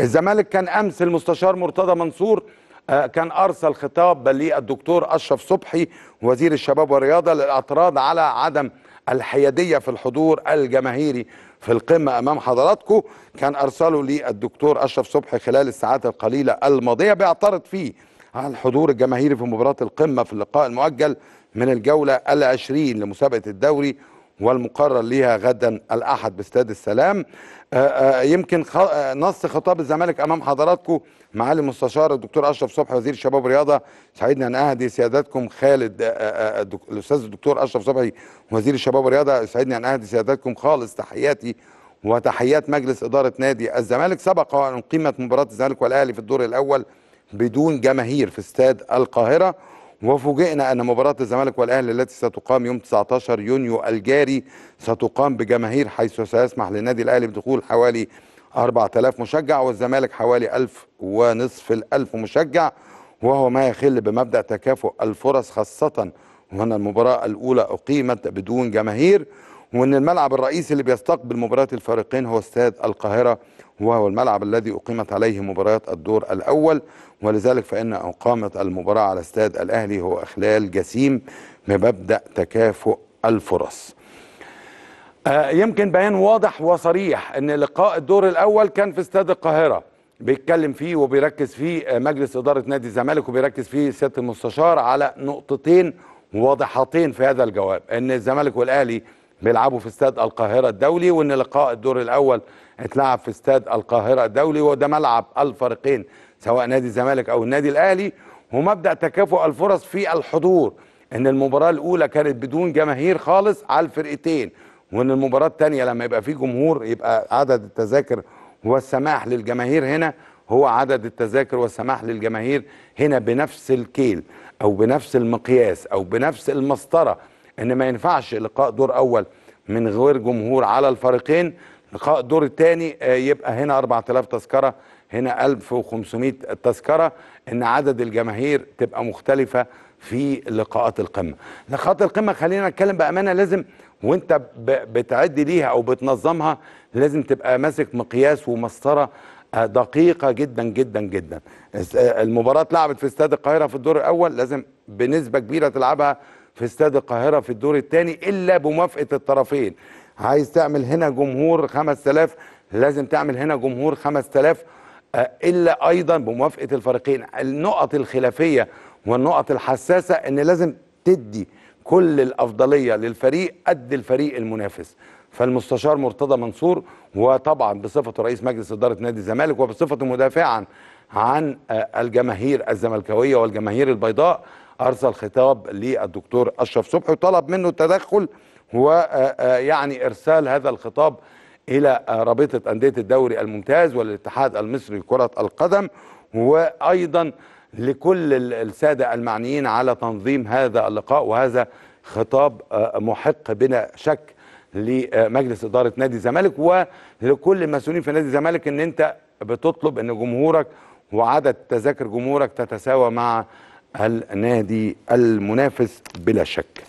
الزمالك كان امس المستشار مرتضى منصور آه، كان ارسل خطاب للدكتور اشرف صبحي وزير الشباب والرياضه للاعتراض على عدم الحياديه في الحضور الجماهيري في القمه امام حضراتكم كان ارسله للدكتور اشرف صبحي خلال الساعات القليله الماضيه بيعترض فيه على الحضور الجماهيري في مباراه القمه في اللقاء المؤجل من الجوله العشرين لمسابقه الدوري والمقرر ليها غدا الأحد باستاد السلام آه، آه، يمكن آه، نص خطاب الزمالك أمام حضراتكم معالي المستشار الدكتور أشرف صبحي وزير الشباب والرياضة سعيدنا أن أهدي سيادتكم خالد الأستاذ الدكتور أشرف صبحي وزير الشباب والرياضة سعيدنا أن أهدي سيادتكم خالص تحياتي وتحيات مجلس إدارة نادي الزمالك سبق وان أقيمت مباراة الزمالك والأهلي في الدور الأول بدون جماهير في استاد القاهرة وفوجئنا أن مباراة الزمالك والأهلي التي ستقام يوم 19 يونيو الجاري ستقام بجماهير حيث سيسمح للنادي الأهلي بدخول حوالي 4000 مشجع والزمالك حوالي 1000 ونصف الألف مشجع وهو ما يخل بمبدأ تكافؤ الفرص خاصة وأن المباراة الأولى أقيمت بدون جماهير وان الملعب الرئيسي اللي بيستقبل مباريات الفريقين هو استاد القاهره وهو الملعب الذي اقيمت عليه مباريات الدور الاول ولذلك فان اقامه المباراه على استاد الاهلي هو اخلال جسيم بمبدا تكافؤ الفرص. آه، يمكن بيان واضح وصريح ان لقاء الدور الاول كان في استاد القاهره بيتكلم فيه وبيركز فيه آه، مجلس اداره نادي الزمالك وبيركز فيه سياده المستشار على نقطتين واضحتين في هذا الجواب ان الزمالك والاهلي بيلعبوا في استاد القاهرة الدولي وان لقاء الدور الاول اتلعب في استاد القاهرة الدولي وده ملعب الفريقين سواء نادي الزمالك او النادي الاهلي ومبدأ تكافؤ الفرص في الحضور ان المباراة الاولى كانت بدون جماهير خالص على الفرقتين وان المباراة الثانية لما يبقى في جمهور يبقى عدد التذاكر والسماح للجماهير هنا هو عدد التذاكر والسماح للجماهير هنا بنفس الكيل او بنفس المقياس او بنفس المسطره ان ما ينفعش لقاء دور اول من غير جمهور على الفريقين لقاء دور الثاني آه، يبقى هنا 4000 تذكره هنا 1500 تذكره ان عدد الجماهير تبقى مختلفه في لقاءات القمه لقاءات القمه خلينا نتكلم بامانه لازم وانت بتعد ليها او بتنظمها لازم تبقى ماسك مقياس ومسطره آه، دقيقه جدا جدا جدا آه، المباراه اتلعبت في استاد القاهره في الدور الاول لازم بنسبه كبيره تلعبها في استاد القاهرة في الدور الثاني إلا بموافقة الطرفين عايز تعمل هنا جمهور 5000 لازم تعمل هنا جمهور 5000 آه، إلا أيضا بموافقة الفريقين النقط الخلافية والنقط الحساسة إن لازم تدي كل الأفضلية للفريق قد الفريق المنافس فالمستشار مرتضى منصور وطبعا بصفته رئيس مجلس إدارة نادي الزمالك وبصفته مدافعا عن آه، الجماهير الزملكاوية والجماهير البيضاء أرسل خطاب للدكتور أشرف صبحي وطلب منه التدخل ويعني آه، آه، إرسال هذا الخطاب إلى آه، رابطة أندية الدوري الممتاز والاتحاد المصري لكرة القدم وأيضا لكل السادة المعنيين على تنظيم هذا اللقاء وهذا خطاب محق بلا شك لمجلس إدارة نادي الزمالك ولكل المسؤولين في نادي الزمالك أن أنت بتطلب أن جمهورك وعدد تذاكر جمهورك تتساوى مع النادي المنافس بلا شك